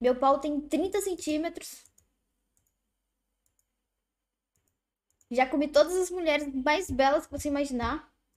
Meu pau tem 30 centímetros. Já comi todas as mulheres mais belas que você imaginar.